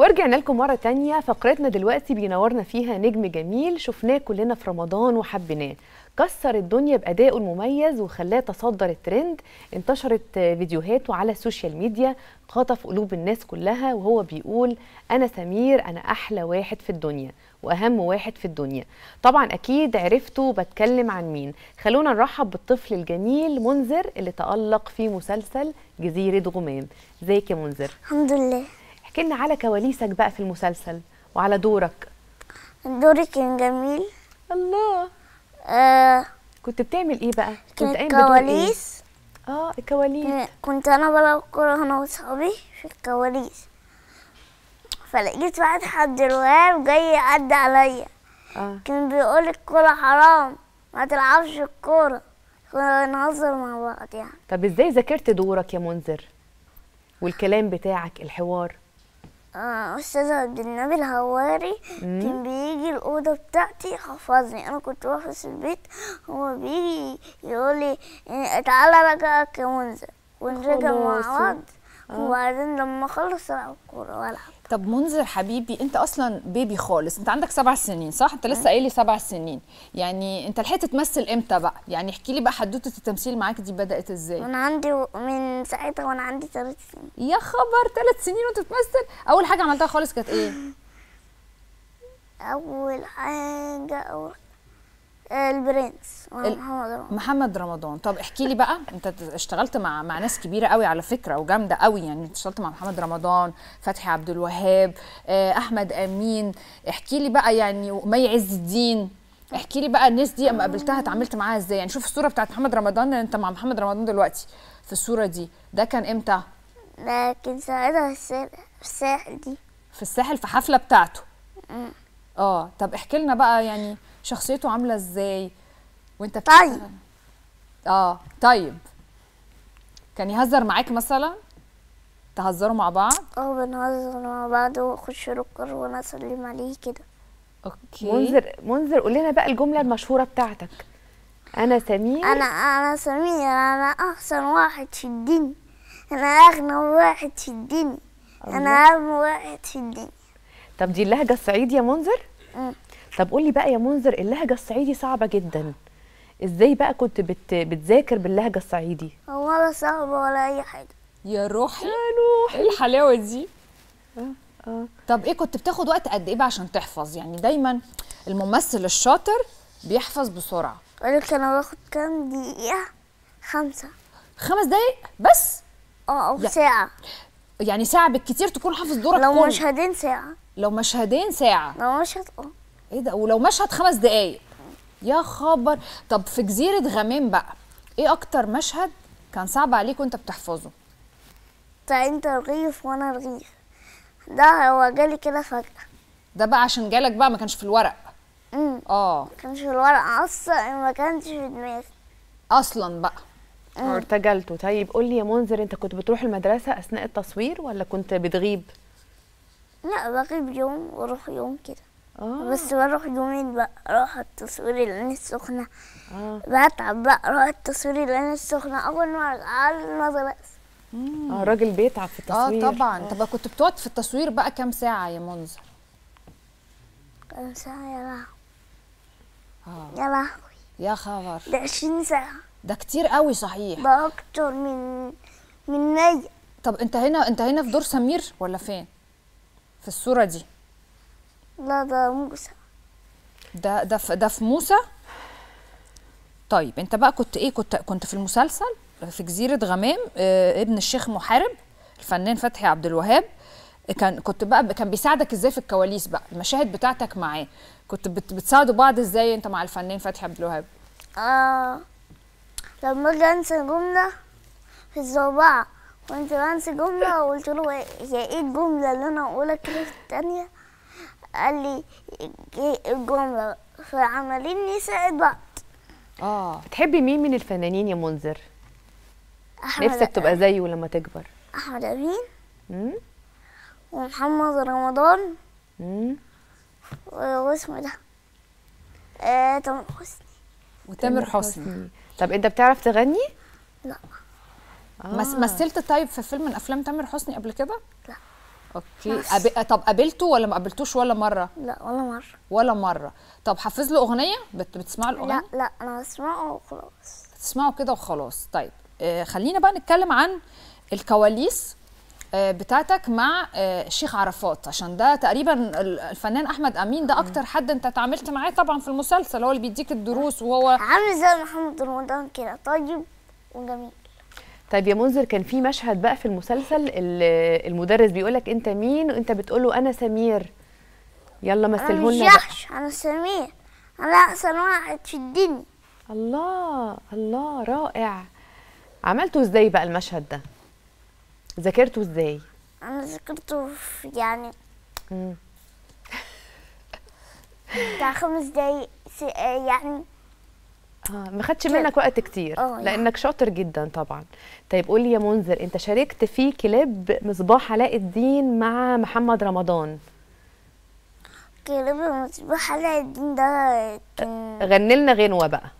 ورجعنا لكم مرة تانية فقرتنا دلوقتي بينورنا فيها نجم جميل شفناه كلنا في رمضان وحبيناه كسر الدنيا بأدائه المميز وخلاه تصدر الترند انتشرت فيديوهاته على السوشيال ميديا خطف قلوب الناس كلها وهو بيقول أنا سمير أنا أحلى واحد في الدنيا وأهم واحد في الدنيا طبعا أكيد عرفتوا بتكلم عن مين خلونا نرحب بالطفل الجميل منذر اللي تألق في مسلسل جزيرة غمام ازيك يا منذر الحمد لله احكي لنا على كواليسك بقى في المسلسل وعلى دورك دوري كان جميل الله آه كنت بتعمل ايه بقى كنت قايم إيه؟ كواليس إيه؟ اه الكواليس كنت انا بلعب كوره انا واصحابي في الكواليس فلقيت واحد حد الوهاب جاي يعدي عليا آه. كان بيقول الكوره حرام ما تلعبش الكوره كنا بنهزر مع بعض يعني طب ازاي ذاكرت دورك يا منذر والكلام بتاعك الحوار آه أستاذ عبد النبي الهواري كان بيجي الأوضة بتاعتي حفظني أنا كنت واقفة في البيت هو بيجي يقول لي إيه، تعالى راجعك يا منذر ونرجع مع بعض آه. وبعدين لما أخلص ألعب كورة وألعب طب منذر حبيبي انت اصلا بيبي خالص انت عندك سبع سنين صح انت لسه أه. قايل لي سبع سنين يعني انت لحقت تمثل امتى بقى يعني احكي لي بقى حدوته التمثيل معاك دي بدات ازاي من عندي و... من ساعتها وانا عندي ثلاث سنين يا خبر ثلاث سنين وانت بتمثل اول حاجه عملتها خالص كانت ايه اول حاجه اول البرنس محمد رمضان محمد رمضان طب احكي لي بقى انت اشتغلت مع مع ناس كبيره قوي على فكره وجامده قوي يعني اشتغلت مع محمد رمضان فتحي عبد الوهاب آه، احمد امين احكي لي بقى يعني مي عز الدين احكي لي بقى الناس دي اما قابلتها اتعاملت معاها ازاي يعني شوف الصوره بتاعت محمد رمضان انت مع محمد رمضان دلوقتي في الصوره دي ده كان امتى ده كان ساعتها في الساحل دي في الساحل في حفله بتاعته اه طب احكي لنا بقى يعني شخصيته عامله ازاي وانت طيب اه طيب كان يهزر معاك مثلا تهزروا مع بعض اه بنهزر مع بعض واخش ركر وانا اسلم عليه كده اوكي منذر منذر قول لنا بقى الجمله المشهوره بتاعتك انا سمير انا انا سمير انا احسن واحد في الدنيا انا اغنى واحد في الدنيا انا اغنى واحد في الدنيا طب دي اللهجه الصعيدي يا منذر طب قولي بقى يا منذر اللهجه الصعيدي صعبه جدا ازاي بقى كنت بت... بتذاكر باللهجه الصعيدي ولا صعبه ولا اي حاجه يا روحي يا روحي ايه الحلاوه دي اه اه طب ايه كنت بتاخد وقت قد ايه بقى عشان تحفظ يعني دايما الممثل الشاطر بيحفظ بسرعه انا كان انا باخد كام دقيقه خمسة خمس دقايق بس اه او ساعه يعني ساعه بالكتير تكون حافظ دورك لو مشهدين ساعه لو مشهدين ساعه لو مشهد اه ايه ده ولو مشهد خمس دقايق يا خبر طب في جزيره غمام بقى ايه اكتر مشهد كان صعب عليك وانت بتحفظه بتاع انت رغيف وانا رغيف ده هو جالي كده فجاه ده بقى عشان جالك بقى ما كانش في الورق امم اه ما كانش في الورق اصلا ما كانش في دماغي اصلا بقى ارتجلته طيب قول لي يا منذر انت كنت بتروح المدرسه اثناء التصوير ولا كنت بتغيب لا بغيب يوم واروح يوم كده آه. بس بروح يومين بقى اروح التصوير العين السخنه آه. بتعب بقى اروح التصوير العين السخنه اول ما اقل بس اه راجل بيتعب في آه، التصوير اه طبعا طب كنت بتقعد في التصوير بقى كام ساعه يا منذر كام ساعه يا لهوي يا لهوي يا خبر ده 20 ساعه ده كتير قوي صحيح ده اكتر من من نية طب انت هنا انت هنا في دور سمير ولا فين في الصوره دي لا ده موسى ده ده في ده في موسى طيب انت بقى كنت ايه كنت كنت في المسلسل في جزيره غمام اه ابن الشيخ محارب الفنان فتحي عبد الوهاب كان كنت بقى كان بيساعدك ازاي في الكواليس بقى المشاهد بتاعتك معاه كنت بت بتساعدوا بعض ازاي انت مع الفنان فتحي عبد الوهاب آه لما اجي انسى جمله في الزوبعه وانت انسى جمله وقلت له يا ايه الجمله اللي انا اقولها كده في الثانيه قال لي الجمله فعمالين يساعد بعض اه تحبي مين من الفنانين يا منذر نفسك تبقى زيه لما تكبر احمد امين ومحمد رمضان امم واسمه إيه ده آه تامر حسني وتامر حسني طب انت بتعرف تغني لا آه. مثلت طيب في فيلم من افلام تامر حسني قبل كده لا اوكي أب... طب قابلته ولا ما قابلتوش ولا مره لا ولا مره ولا مره طب حافظ له اغنيه بت... بتسمع له اغنيه لا لا انا بسمعه وخلاص بتسمعه كده وخلاص طيب آه خلينا بقى نتكلم عن الكواليس آه بتاعتك مع آه شيخ عرفات عشان ده تقريبا الفنان احمد امين ده أمم. اكتر حد انت اتعاملت معاه طبعا في المسلسل هو اللي بيديك الدروس وهو عامل زي محمد رمضان كده طيب وجميل طيب يا منذر كان في مشهد بقى في المسلسل المدرس بيقول لك انت مين وانت بتقول له انا سمير يلا مثله لنا انا انا سمير انا احسن واحد في الدنيا الله الله رائع عملته ازاي بقى المشهد ده ذاكرته ازاي انا ذاكرته يعني بتاع خمس دقايق يعني اه ما خدش طيب. منك وقت كتير آه، يعني. لانك شاطر جدا طبعا طيب قول لي يا منذر انت شاركت في كليب مصباح علاء الدين مع محمد رمضان كليب مصباح علاء الدين ده غني لنا غنوه بقى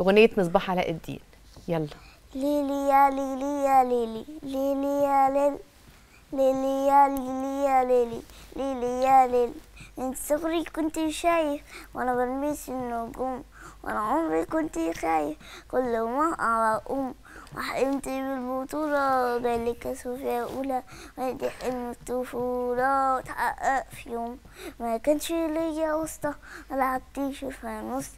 اغنيه مصباح علاء الدين يلا ليلي يا ليلي يا ليلي ليلي يا ليلي ليلي يا ليلي يا ليلي ليلي يا ليلي من صغري كنت شايف وانا برميس النجوم وأنا عمري كنت خايف كل ما أرى أم وحلمت بالبطولة ذلك سوف أولى وهذه حلم الطفولة تحقق في يوم ما كانش ليا وسطة ملعبتيش في النص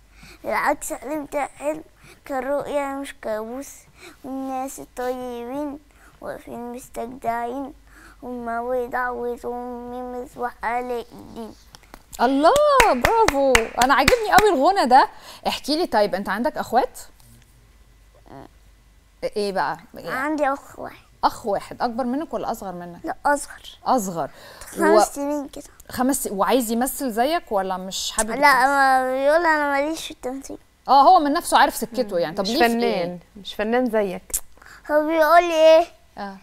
بالعكس حلمت حلم كان رؤية مش كابوس والناس الطيبين واقفين مستجدعين هما ودعوة أمي مسوحة علاء الله برافو انا عاجبني قوي الغنى ده احكي لي طيب انت عندك اخوات أه. ايه بقى إيه؟ عندي اخ واحد اخ واحد اكبر منك ولا اصغر منك لا اصغر اصغر خمس سنين كده خمس وعايز يمثل زيك ولا مش حابب لا ما بيقول انا ماليش في التمثيل اه هو من نفسه عارف سكته يعني طب مش فنان إيه؟ مش فنان زيك هو بيقول ايه آه.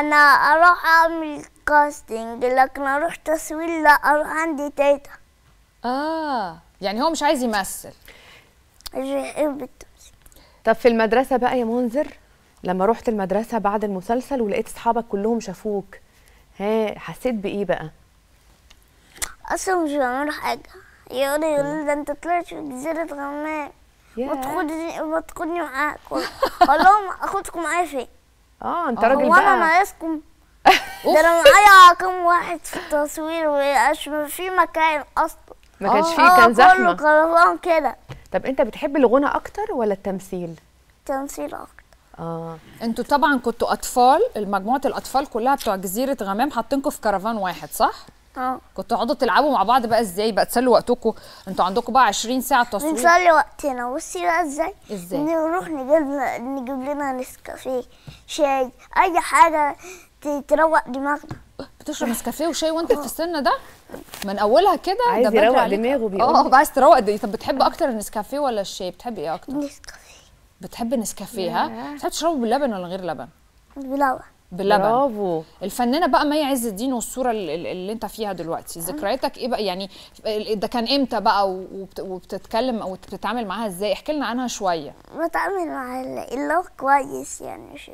انا اروح اعمل كاستنج لكن اروح تصوير لا اروح عندي تيتا اه يعني هو مش عايز يمثل التمثيل طب في المدرسه بقى يا منذر لما رحت المدرسه بعد المسلسل ولقيت اصحابك كلهم شافوك ها حسيت بايه بقى اصلا مش بعمل حاجه يقولوا يقولوا ده انت طلعت في جزيره غمام ما تاخدني ما تاخدني اقول لهم اخدكم معايا فين اه انت راجل بقى وانا ناقصكم ده انا معايا كم واحد في التصوير ومش في مكان اصلا ما كانش فيه آه، آه، كان زحمه كله كرفان كده طب انت بتحب الغنى اكتر ولا التمثيل تمثيل اكتر اه انتوا طبعا كنتوا اطفال مجموعه الاطفال كلها بتوع جزيره غمام حاطينكم في كرفان واحد صح اه كنتوا تقعدوا تلعبوا مع بعض بقى ازاي بقى تسلوا وقتكم انتوا عندكم بقى 20 ساعه تصوير نسلي وقتنا بصي بقى ازاي ازاي نروح نجيب نجيب لنا نسكافيه شاي اي حاجه تروق دماغنا بتشرب نسكافيه وشاي وانت في السن ده من اولها كده عايز ده يروق دماغه بيقول اه عايز تروق دي طب بتحب اكتر النسكافيه ولا الشاي بتحب ايه اكتر نسكافيه بتحب النسكافيه ها بتحب تشربه باللبن ولا غير لبن بلبن بلبن برافو الفنانه بقى مي عز الدين والصوره اللي, اللي انت فيها دلوقتي أه. ذكرياتك ايه بقى يعني ده كان امتى بقى وبتتكلم او بتتعامل معاها ازاي احكي لنا عنها شويه بتعامل مع اللي هو كويس يعني مش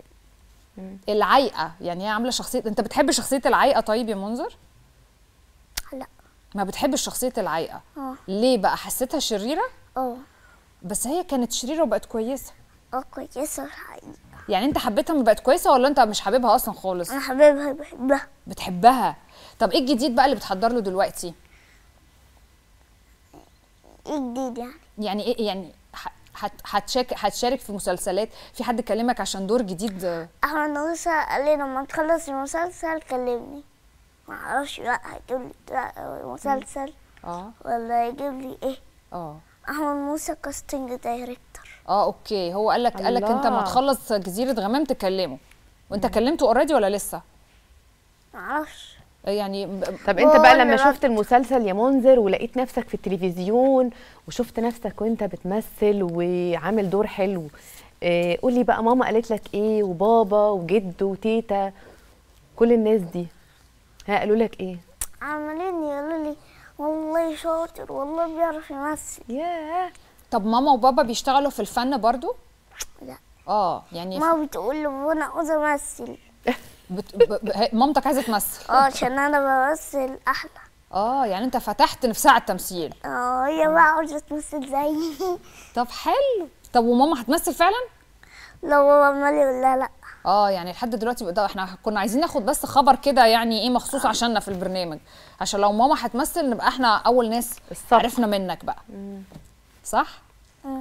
العايقه يعني هي عامله شخصيه انت بتحب شخصيه العايقه طيب يا منذر لا ما بتحبش شخصيه العايقه اه ليه بقى حسيتها شريره اه بس هي كانت شريره وبقت كويسه اه كويسه الحقيقه يعني انت حبيتها ما بقت كويسه ولا انت مش حاببها اصلا خالص انا حبيبها بحبها بتحبها طب ايه الجديد بقى اللي بتحضر له دلوقتي ايه الجديد يعني يعني ايه يعني هتشارك هتشارك في مسلسلات في حد كلمك عشان دور جديد احمد موسى قال لي لما تخلص المسلسل كلمني ما اعرفش بقى هيجيب لي مسلسل اه ولا هيجيب لي ايه اه احمد موسى كاستنج دايركتور اه اوكي هو قال لك قال لك انت ما تخلص جزيره غمام تكلمه وانت كلمته اوريدي ولا لسه ما اعرفش يعني طب انت بقى لما شفت المسلسل يا منذر ولقيت نفسك في التلفزيون وشفت نفسك وانت بتمثل وعامل دور حلو اه قولي بقى ماما قالت لك ايه وبابا وجد وتيتا كل الناس دي ها قالوا لك ايه عاملين يقولوا لي والله شاطر والله بيعرف يمثل ياه طب ماما وبابا بيشتغلوا في الفن برضو لا اه يعني ماما بتقول له انا عاوز امثل بت... ب... مامتك عايزه تمثل اه عشان انا بمثل احلى اه يعني انت فتحت نفسها على التمثيل اه هي بقى عاوزه تمثل زيي طب حلو طب وماما هتمثل فعلا لو بابا عمال يقول لا اه يعني لحد دلوقتي بقى احنا كنا عايزين ناخد بس خبر كده يعني ايه مخصوص عشاننا في البرنامج عشان لو ماما هتمثل نبقى احنا اول ناس عرفنا منك بقى صح؟ اه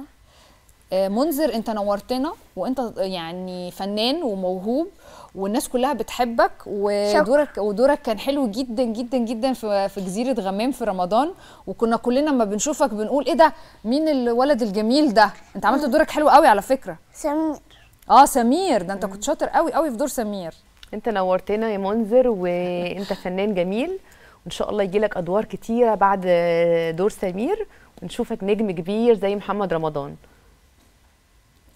آه، منذر انت نورتنا وانت يعني فنان وموهوب والناس كلها بتحبك ودورك ودورك كان حلو جدا جدا جدا في في جزيره غمام في رمضان وكنا كلنا لما بنشوفك بنقول ايه ده مين الولد الجميل ده انت عملت دورك حلو قوي على فكره سمير اه سمير ده انت كنت شاطر قوي قوي في دور سمير انت نورتنا يا منذر وانت فنان جميل وان شاء الله يجي لك ادوار كتيره بعد دور سمير ونشوفك نجم كبير زي محمد رمضان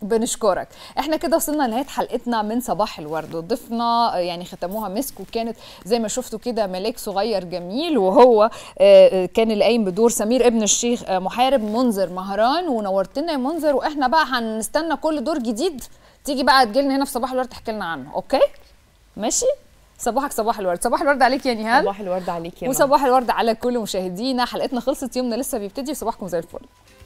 بنشكرك احنا كده وصلنا لنهايه حلقتنا من صباح الورد وضيفنا يعني ختموها مسك وكانت زي ما شفتوا كده ملاك صغير جميل وهو آه، آه، كان اللي قايم بدور سمير ابن الشيخ آه، محارب منذر مهران ونورتنا يا منذر واحنا بقى هنستنى كل دور جديد تيجي بقى تجي لنا هنا في صباح الورد تحكي لنا عنه اوكي ماشي صباحك صباح الورد صباح الورد عليك يا نهال صباح الورد عليك يا وصباح الورد على كل مشاهدينا حلقتنا خلصت يومنا لسه بيبتدي وصباحكم زي الفل